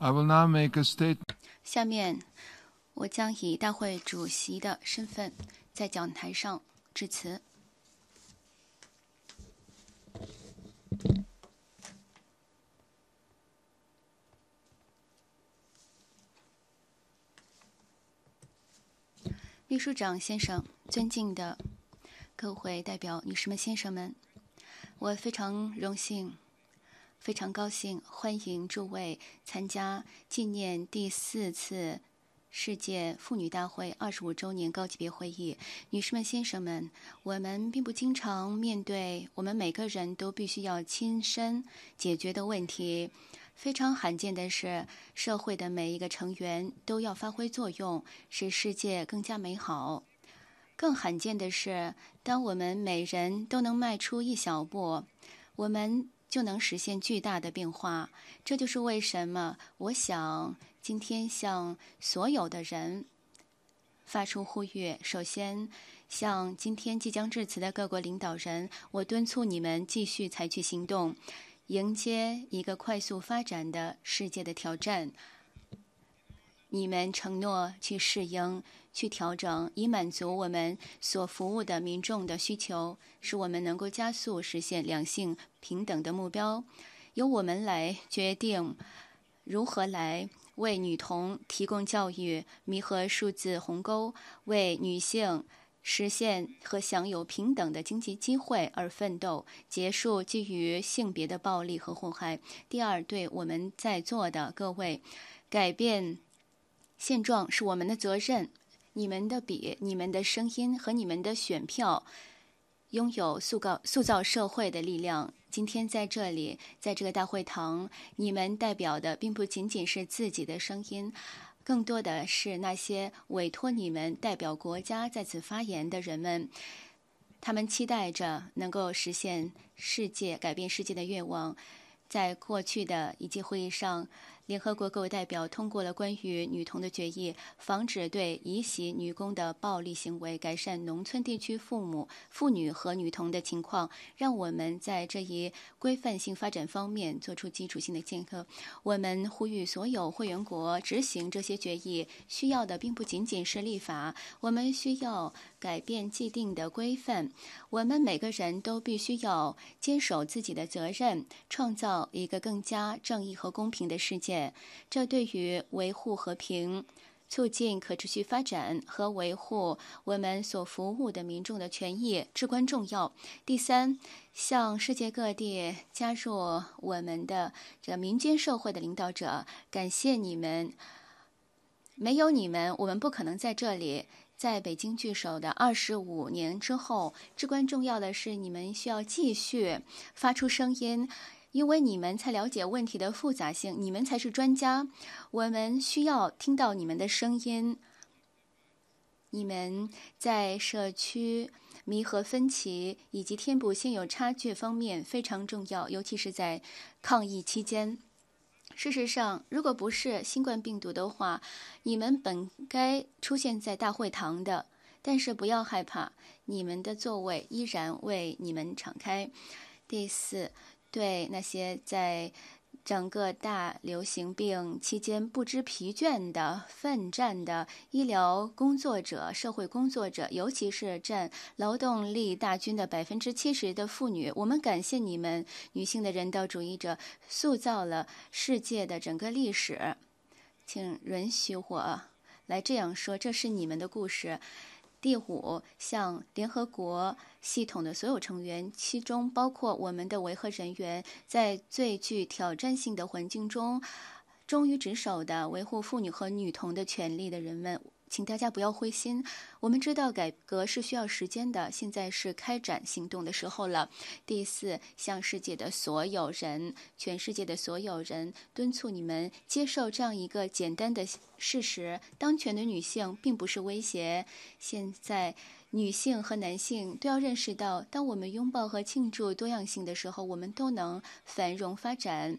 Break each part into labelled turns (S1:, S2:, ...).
S1: I will now make a statement. 下面，我将以大会主席的身份在讲台上致辞。秘书长先生，尊敬的各会代表、女士们、先生们，我非常荣幸非常高兴，欢迎诸位参加纪念第四次世界妇女大会二十五周年高级别会议。女士们、先生们，我们并不经常面对我们每个人都必须要亲身解决的问题。非常罕见的是，社会的每一个成员都要发挥作用，使世界更加美好。更罕见的是，当我们每人都能迈出一小步，我们。就能实现巨大的变化，这就是为什么我想今天向所有的人发出呼吁。首先，向今天即将致辞的各国领导人，我敦促你们继续采取行动，迎接一个快速发展的世界的挑战。你们承诺去适应。去调整，以满足我们所服务的民众的需求，使我们能够加速实现两性平等的目标。由我们来决定如何来为女童提供教育，弥合数字鸿沟，为女性实现和享有平等的经济机会而奋斗，结束基于性别的暴力和祸害。第二，对我们在座的各位，改变现状是我们的责任。你们的笔、你们的声音和你们的选票，拥有塑造塑造社会的力量。今天在这里，在这个大会堂，你们代表的并不仅仅是自己的声音，更多的是那些委托你们代表国家在此发言的人们。他们期待着能够实现世界、改变世界的愿望。在过去的一届会议上。联合国各位代表通过了关于女童的决议，防止对移徙女工的暴力行为，改善农村地区父母、妇女和女童的情况，让我们在这一规范性发展方面做出基础性的建设。我们呼吁所有会员国执行这些决议。需要的并不仅仅是立法，我们需要改变既定的规范。我们每个人都必须要坚守自己的责任，创造一个更加正义和公平的世界。这对于维护和平、促进可持续发展和维护我们所服务的民众的权益至关重要。第三，向世界各地加入我们的这民间社会的领导者，感谢你们。没有你们，我们不可能在这里，在北京聚首的二十五年之后。至关重要的是，你们需要继续发出声音。因为你们才了解问题的复杂性，你们才是专家。我们需要听到你们的声音。你们在社区弥合分歧以及填补现有差距方面非常重要，尤其是在抗疫期间。事实上，如果不是新冠病毒的话，你们本该出现在大会堂的。但是不要害怕，你们的座位依然为你们敞开。第四。对那些在整个大流行病期间不知疲倦的奋战的医疗工作者、社会工作者，尤其是占劳动力大军的百分之七十的妇女，我们感谢你们，女性的人道主义者塑造了世界的整个历史。请允许我来这样说，这是你们的故事。第五，向联合国系统的所有成员，其中包括我们的维和人员，在最具挑战性的环境中，忠于职守的维护妇女和女童的权利的人们。请大家不要灰心，我们知道改革是需要时间的，现在是开展行动的时候了。第四，向世界的所有人，全世界的所有人，敦促你们接受这样一个简单的事实：当权的女性并不是威胁。现在，女性和男性都要认识到，当我们拥抱和庆祝多样性的时候，我们都能繁荣发展。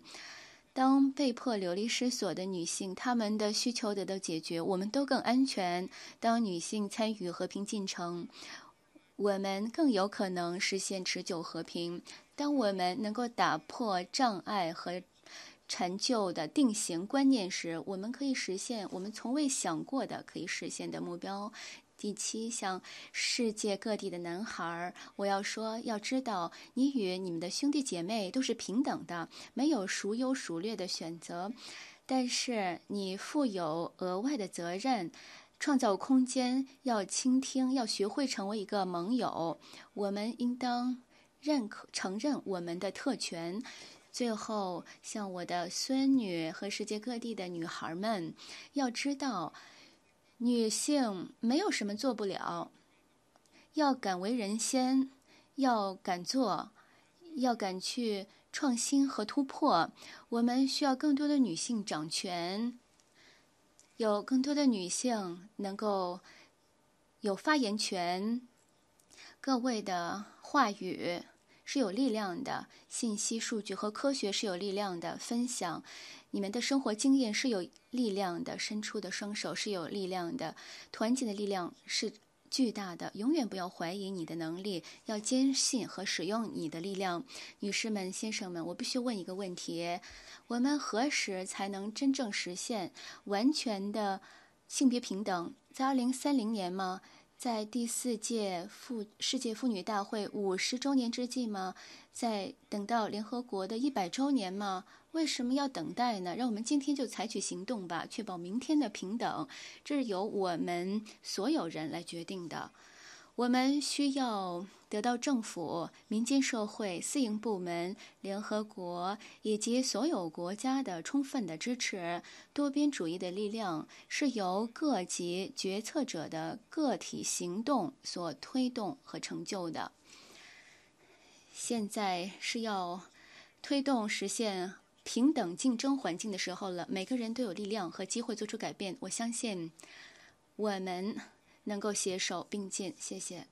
S1: 当被迫流离失所的女性，她们的需求得到解决，我们都更安全。当女性参与和平进程，我们更有可能实现持久和平。当我们能够打破障碍和陈旧的定型观念时，我们可以实现我们从未想过的可以实现的目标。第七，项，世界各地的男孩儿，我要说，要知道，你与你们的兄弟姐妹都是平等的，没有孰优孰劣的选择。但是，你负有额外的责任，创造空间，要倾听，要学会成为一个盟友。我们应当认可、承认我们的特权。最后，向我的孙女和世界各地的女孩们，要知道。女性没有什么做不了，要敢为人先，要敢做，要敢去创新和突破。我们需要更多的女性掌权，有更多的女性能够有发言权。各位的话语。是有力量的，信息、数据和科学是有力量的；分享你们的生活经验是有力量的，伸出的双手是有力量的，团结的力量是巨大的。永远不要怀疑你的能力，要坚信和使用你的力量。女士们、先生们，我必须问一个问题：我们何时才能真正实现完全的性别平等？在二零三零年吗？在第四届妇世界妇女大会五十周年之际吗？在等到联合国的一百周年吗？为什么要等待呢？让我们今天就采取行动吧，确保明天的平等，这是由我们所有人来决定的。我们需要得到政府、民间社会、私营部门、联合国以及所有国家的充分的支持。多边主义的力量是由各级决策者的个体行动所推动和成就的。现在是要推动实现平等竞争环境的时候了。每个人都有力量和机会做出改变。我相信我们。能够携手并进，谢谢。